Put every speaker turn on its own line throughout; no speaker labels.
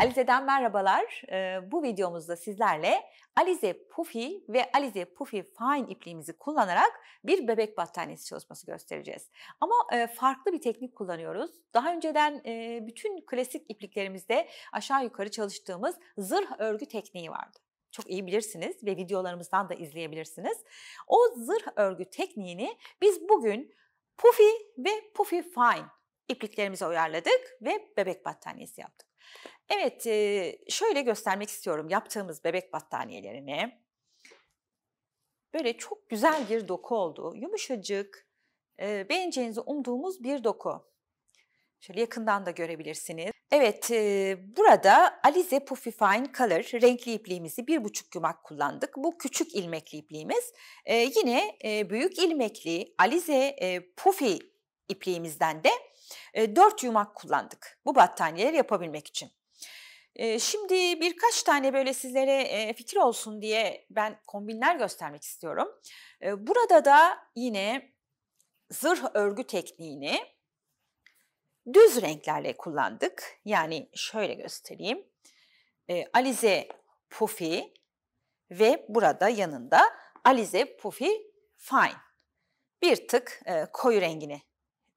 Alize'den merhabalar. Ee, bu videomuzda sizlerle Alize Puffy ve Alize Puffy Fine ipliğimizi kullanarak bir bebek battaniyesi çalışması göstereceğiz. Ama e, farklı bir teknik kullanıyoruz. Daha önceden e, bütün klasik ipliklerimizde aşağı yukarı çalıştığımız zırh örgü tekniği vardı çok iyi bilirsiniz ve videolarımızdan da izleyebilirsiniz. O zırh örgü tekniğini biz bugün puffy ve puffy fine ipliklerimize uyarladık ve bebek battaniyesi yaptık. Evet, şöyle göstermek istiyorum yaptığımız bebek battaniyelerini. Böyle çok güzel bir doku oldu. Yumuşacık, beğeneceğinizi umduğumuz bir doku. Şöyle yakından da görebilirsiniz. Evet, burada Alize Puffy Fine Color renkli ipliğimizi bir buçuk yumak kullandık. Bu küçük ilmekli ipliğimiz. yine büyük ilmekli Alize Puffy ipliğimizden de e, 4 yumak kullandık. Bu battaniyeleri yapabilmek için. Şimdi birkaç tane böyle sizlere fikir olsun diye ben kombinler göstermek istiyorum. Burada da yine zırh örgü tekniğini düz renklerle kullandık. Yani şöyle göstereyim. Alize Puffy ve burada yanında Alize Puffy Fine. Bir tık koyu rengini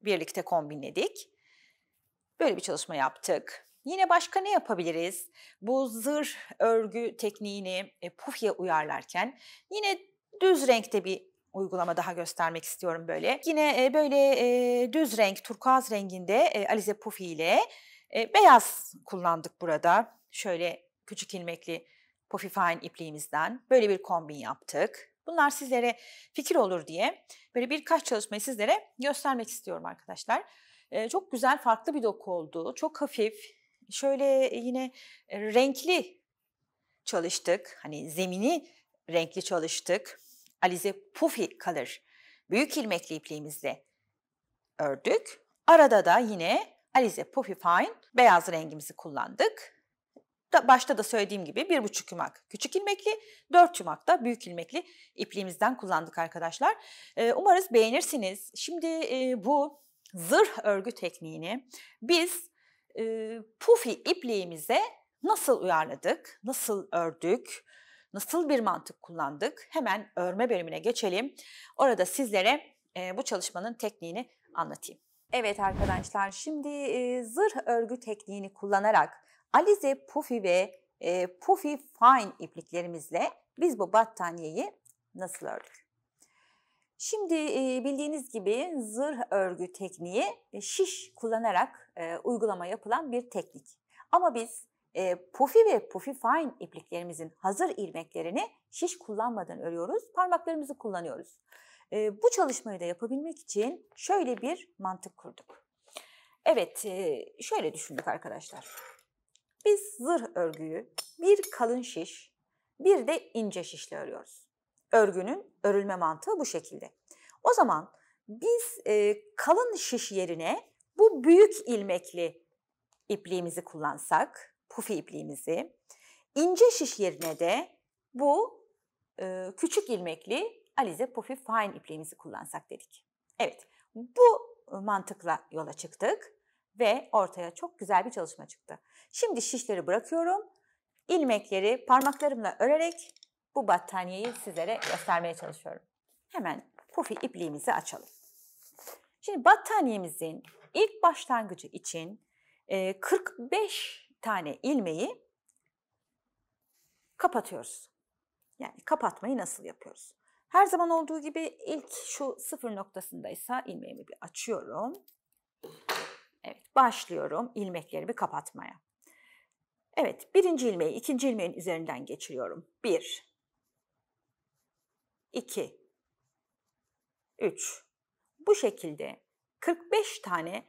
birlikte kombinledik. Böyle bir çalışma yaptık. Yine başka ne yapabiliriz? Bu zırh örgü tekniğini e, pufya uyarlarken yine düz renkte bir uygulama daha göstermek istiyorum böyle. Yine e, böyle e, düz renk, turkuaz renginde e, Alize Pufi ile e, beyaz kullandık burada. Şöyle küçük ilmekli Pufi Fine ipliğimizden böyle bir kombin yaptık. Bunlar sizlere fikir olur diye böyle birkaç çalışmayı sizlere göstermek istiyorum arkadaşlar. E, çok güzel farklı bir doku oldu. Çok hafif, Şöyle e, yine e, renkli çalıştık. Hani zemini renkli çalıştık. Alize pufi kalır. Büyük ilmekli ipliğimizle ördük. Arada da yine Alize Puffy Fine beyaz rengimizi kullandık. Da, başta da söylediğim gibi bir buçuk yumak küçük ilmekli, dört yumak da büyük ilmekli ipliğimizden kullandık arkadaşlar. Ee, umarız beğenirsiniz. Şimdi e, bu zırh örgü tekniğini biz e, pufi ipliğimize nasıl uyarladık, nasıl ördük, nasıl bir mantık kullandık hemen örme bölümüne geçelim. Orada sizlere e, bu çalışmanın tekniğini anlatayım. Evet arkadaşlar şimdi e, zırh örgü tekniğini kullanarak alize pufi ve e, pufi fine ipliklerimizle biz bu battaniyeyi nasıl ördük? Şimdi bildiğiniz gibi zırh örgü tekniği şiş kullanarak uygulama yapılan bir teknik. Ama biz pufi ve pufi fine ipliklerimizin hazır ilmeklerini şiş kullanmadan örüyoruz, parmaklarımızı kullanıyoruz. Bu çalışmayı da yapabilmek için şöyle bir mantık kurduk. Evet, şöyle düşündük arkadaşlar. Biz zırh örgüyü bir kalın şiş, bir de ince şişle örüyoruz. Örgünün örülme mantığı bu şekilde. O zaman biz e, kalın şiş yerine bu büyük ilmekli ipliğimizi kullansak, pufi ipliğimizi, ince şiş yerine de bu e, küçük ilmekli alize pufi fine ipliğimizi kullansak dedik. Evet, bu mantıkla yola çıktık ve ortaya çok güzel bir çalışma çıktı. Şimdi şişleri bırakıyorum. İlmekleri parmaklarımla örerek bu battaniyeyi sizlere göstermeye çalışıyorum. Hemen pufi ipliğimizi açalım. Şimdi battaniyemizin ilk başlangıcı için 45 e, tane ilmeği kapatıyoruz. Yani kapatmayı nasıl yapıyoruz? Her zaman olduğu gibi ilk şu sıfır noktasındaysa ilmeğimi bir açıyorum. Evet başlıyorum ilmeklerimi kapatmaya. Evet birinci ilmeği ikinci ilmeğin üzerinden geçiriyorum. Bir, 2, 3. Bu şekilde 45 tane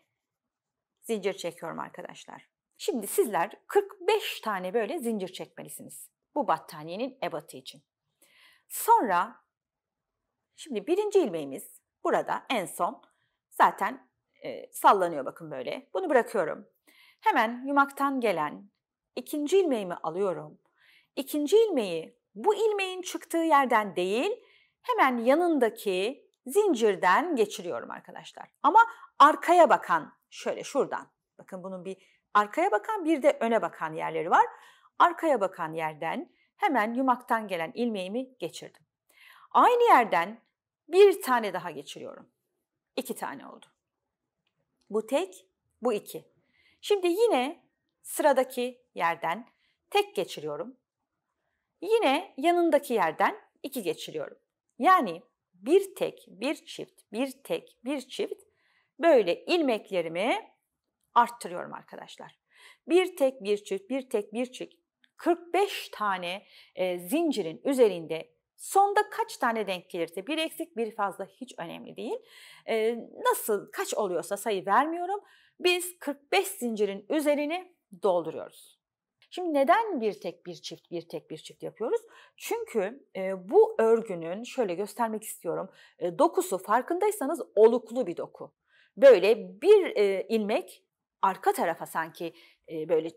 zincir çekiyorum arkadaşlar. Şimdi sizler 45 tane böyle zincir çekmelisiniz. Bu battaniyenin ebatı için. Sonra şimdi birinci ilmeğimiz burada en son zaten e, sallanıyor bakın böyle. Bunu bırakıyorum. Hemen yumaktan gelen ikinci ilmeğimi alıyorum. İkinci ilmeği bu ilmeğin çıktığı yerden değil hemen yanındaki zincirden geçiriyorum arkadaşlar. Ama arkaya bakan şöyle şuradan. Bakın bunun bir arkaya bakan bir de öne bakan yerleri var. Arkaya bakan yerden hemen yumaktan gelen ilmeğimi geçirdim. Aynı yerden bir tane daha geçiriyorum. İki tane oldu. Bu tek, bu iki. Şimdi yine sıradaki yerden tek geçiriyorum. Yine yanındaki yerden iki geçiriyorum. Yani bir tek, bir çift, bir tek, bir çift böyle ilmeklerimi arttırıyorum arkadaşlar. Bir tek, bir çift, bir tek, bir çift 45 tane e, zincirin üzerinde sonda kaç tane denk gelirse bir eksik bir fazla hiç önemli değil. E, nasıl kaç oluyorsa sayı vermiyorum. Biz 45 zincirin üzerini dolduruyoruz. Şimdi neden bir tek bir çift, bir tek bir çift yapıyoruz? Çünkü e, bu örgünün, şöyle göstermek istiyorum, e, dokusu farkındaysanız oluklu bir doku. Böyle bir e, ilmek arka tarafa sanki e, böyle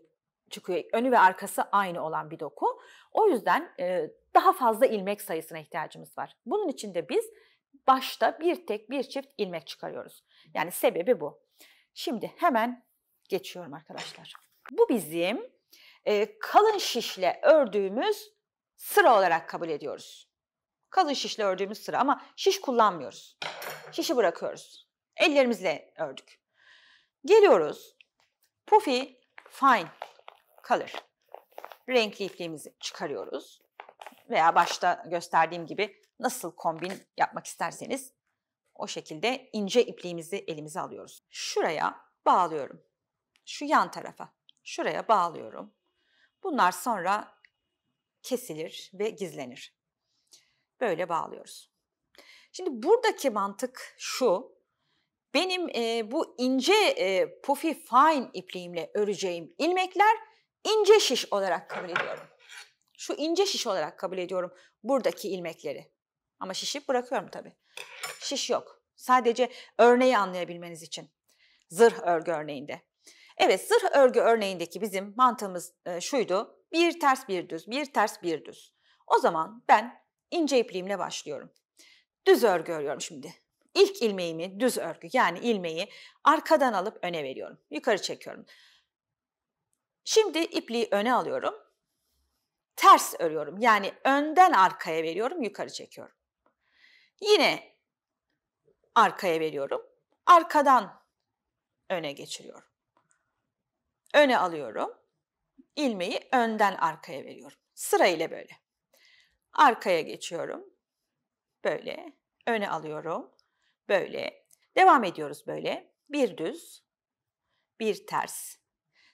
çıkıyor. Önü ve arkası aynı olan bir doku. O yüzden e, daha fazla ilmek sayısına ihtiyacımız var. Bunun için de biz başta bir tek bir çift ilmek çıkarıyoruz. Yani sebebi bu. Şimdi hemen geçiyorum arkadaşlar. Bu bizim kalın şişle ördüğümüz sıra olarak kabul ediyoruz. Kalın şişle ördüğümüz sıra ama şiş kullanmıyoruz. Şişi bırakıyoruz. Ellerimizle ördük. Geliyoruz. Puffy fine color. Renkli ipliğimizi çıkarıyoruz. Veya başta gösterdiğim gibi nasıl kombin yapmak isterseniz o şekilde ince ipliğimizi elimize alıyoruz. Şuraya bağlıyorum. Şu yan tarafa. Şuraya bağlıyorum. Bunlar sonra kesilir ve gizlenir. Böyle bağlıyoruz. Şimdi buradaki mantık şu. Benim e, bu ince e, puffy fine ipliğimle öreceğim ilmekler ince şiş olarak kabul ediyorum. Şu ince şiş olarak kabul ediyorum buradaki ilmekleri. Ama şişi bırakıyorum tabii. Şiş yok. Sadece örneği anlayabilmeniz için. Zırh örgü örneğinde. Evet zırh örgü örneğindeki bizim mantığımız e, şuydu. Bir ters bir düz, bir ters bir düz. O zaman ben ince ipliğimle başlıyorum. Düz örgü örüyorum şimdi. İlk ilmeğimi düz örgü yani ilmeği arkadan alıp öne veriyorum. Yukarı çekiyorum. Şimdi ipliği öne alıyorum. Ters örüyorum. Yani önden arkaya veriyorum, yukarı çekiyorum. Yine arkaya veriyorum. Arkadan öne geçiriyorum öne alıyorum. İlmeği önden arkaya veriyorum. sırayla böyle. Arkaya geçiyorum. Böyle. Öne alıyorum. Böyle. Devam ediyoruz böyle. Bir düz, bir ters.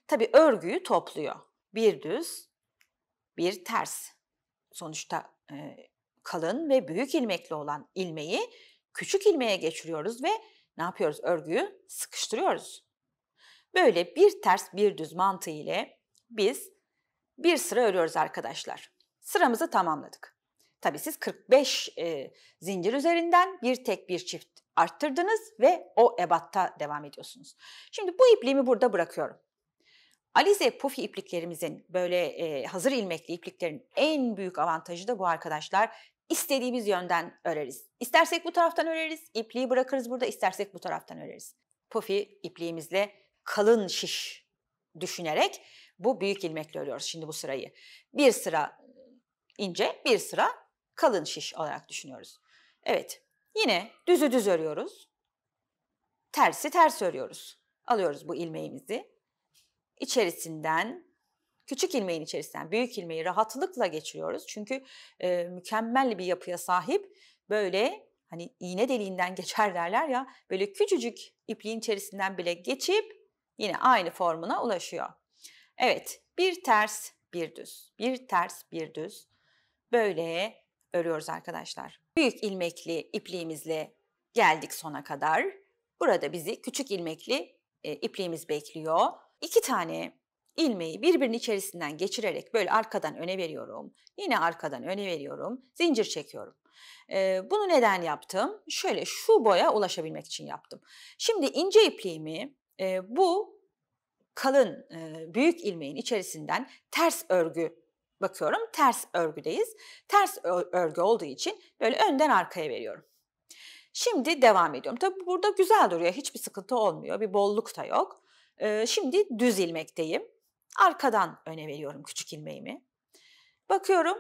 Tabi örgüyü topluyor. Bir düz, bir ters. Sonuçta e, kalın ve büyük ilmekli olan ilmeği küçük ilmeğe geçiriyoruz ve ne yapıyoruz? Örgüyü sıkıştırıyoruz. Böyle bir ters bir düz mantığı ile biz bir sıra örüyoruz arkadaşlar. Sıramızı tamamladık. Tabii siz 45 e, zincir üzerinden bir tek bir çift arttırdınız ve o ebatta devam ediyorsunuz. Şimdi bu ipliğimi burada bırakıyorum. Alize pufi ipliklerimizin böyle e, hazır ilmekli ipliklerin en büyük avantajı da bu arkadaşlar. İstediğimiz yönden öreriz. İstersek bu taraftan öreriz, ipliği bırakırız burada, istersek bu taraftan öreriz. Pufi ipliğimizle kalın şiş düşünerek bu büyük ilmekle örüyoruz şimdi bu sırayı. Bir sıra ince, bir sıra kalın şiş olarak düşünüyoruz. Evet, yine düzü düz örüyoruz. Tersi ters örüyoruz. Alıyoruz bu ilmeğimizi. İçerisinden, küçük ilmeğin içerisinden büyük ilmeği rahatlıkla geçiriyoruz. Çünkü e, mükemmel bir yapıya sahip böyle hani iğne deliğinden geçer derler ya böyle küçücük ipliğin içerisinden bile geçip Yine aynı formuna ulaşıyor. Evet bir ters bir düz. Bir ters bir düz. Böyle örüyoruz arkadaşlar. Büyük ilmekli ipliğimizle geldik sona kadar. Burada bizi küçük ilmekli e, ipliğimiz bekliyor. İki tane ilmeği birbirinin içerisinden geçirerek böyle arkadan öne veriyorum. Yine arkadan öne veriyorum. Zincir çekiyorum. Ee, bunu neden yaptım? Şöyle şu boya ulaşabilmek için yaptım. Şimdi ince ipliğimi e, bu kalın e, büyük ilmeğin içerisinden ters örgü bakıyorum. Ters örgüdeyiz. Ters örgü olduğu için böyle önden arkaya veriyorum. Şimdi devam ediyorum. Tabi burada güzel duruyor. Hiçbir sıkıntı olmuyor. Bir bolluk da yok. Ee, şimdi düz ilmekteyim. Arkadan öne veriyorum küçük ilmeğimi. Bakıyorum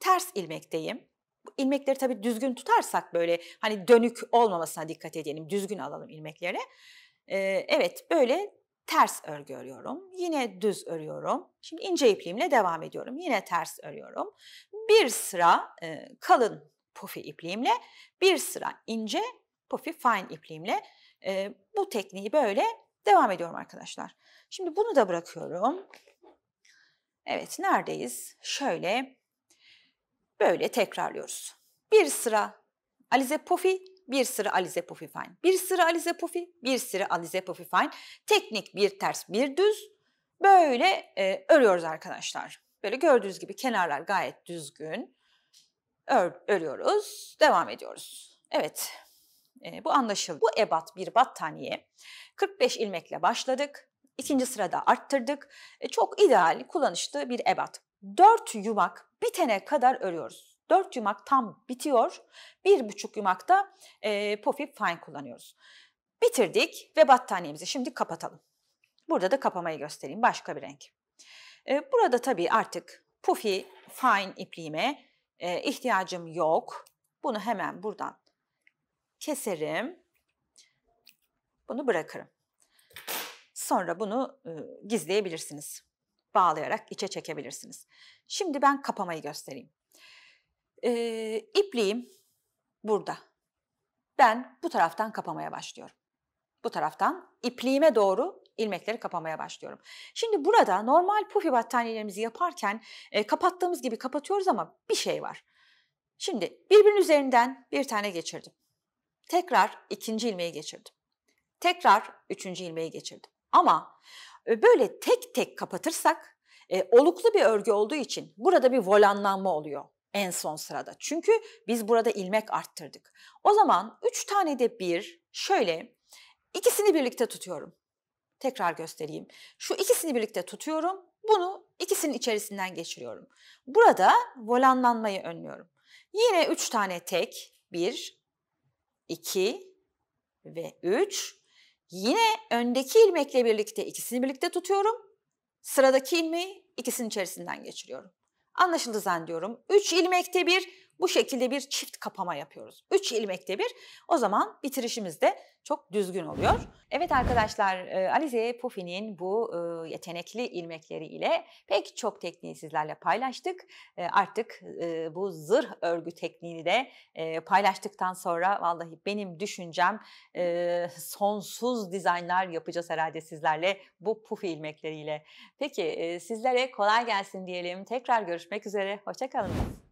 ters ilmekteyim. İlmekleri ilmekleri tabi düzgün tutarsak böyle hani dönük olmamasına dikkat edelim. Düzgün alalım ilmekleri. E, evet böyle ters örgü örüyorum. Yine düz örüyorum. Şimdi ince ipliğimle devam ediyorum. Yine ters örüyorum. Bir sıra e, kalın pufi ipliğimle, bir sıra ince pufi fine ipliğimle e, bu tekniği böyle devam ediyorum arkadaşlar. Şimdi bunu da bırakıyorum. Evet neredeyiz? Şöyle böyle tekrarlıyoruz. Bir sıra alize pufi, bir sıra Alize Puffy-Fine, bir sıra Alize Puffy, bir sıra Alize Puffy-Fine. Teknik bir ters bir düz böyle e, örüyoruz arkadaşlar. Böyle gördüğünüz gibi kenarlar gayet düzgün. Ör, örüyoruz, devam ediyoruz. Evet, e, bu anlaşıldı. Bu ebat bir battaniye 45 ilmekle başladık. İkinci sırada arttırdık. E, çok ideal, kullanışlı bir ebat. 4 yumak bitene kadar örüyoruz. 4 yumak tam bitiyor. 1,5 yumakta e, Pofip Fine kullanıyoruz. Bitirdik ve battaniyemizi şimdi kapatalım. Burada da kapamayı göstereyim. Başka bir renk. E, burada tabii artık Puffy Fine ipliğime e, ihtiyacım yok. Bunu hemen buradan keserim. Bunu bırakırım. Sonra bunu e, gizleyebilirsiniz. Bağlayarak içe çekebilirsiniz. Şimdi ben kapamayı göstereyim. E, ipliğim burada. Ben bu taraftan kapamaya başlıyorum. Bu taraftan ipliğime doğru ilmekleri kapamaya başlıyorum. Şimdi burada normal pufi battaniyelerimizi yaparken e, kapattığımız gibi kapatıyoruz ama bir şey var. Şimdi birbirinin üzerinden bir tane geçirdim. Tekrar ikinci ilmeği geçirdim. Tekrar üçüncü ilmeği geçirdim. Ama e, böyle tek tek kapatırsak e, oluklu bir örgü olduğu için burada bir volanlanma oluyor en son sırada. Çünkü biz burada ilmek arttırdık. O zaman 3 tane de 1 şöyle ikisini birlikte tutuyorum. Tekrar göstereyim. Şu ikisini birlikte tutuyorum. Bunu ikisinin içerisinden geçiriyorum. Burada volanlanmayı önlüyorum. Yine 3 tane tek. 1, 2 ve 3. Yine öndeki ilmekle birlikte ikisini birlikte tutuyorum. Sıradaki ilmeği ikisinin içerisinden geçiriyorum. Anlaşıldı zannediyorum. 3 ilmekte bir bu şekilde bir çift kapama yapıyoruz. 3 ilmekte bir. O zaman bitirişimiz de çok düzgün oluyor. Evet arkadaşlar e, Alize Pufi'nin bu e, yetenekli ilmekleri ile pek çok tekniği sizlerle paylaştık. E, artık bu zırh örgü tekniğini de paylaştıktan sonra vallahi benim düşüncem sonsuz dizaynlar yapacağız herhalde sizlerle bu Pufi ilmekleriyle. Peki sizlere kolay gelsin diyelim. Tekrar görüşmek üzere. Hoşçakalın.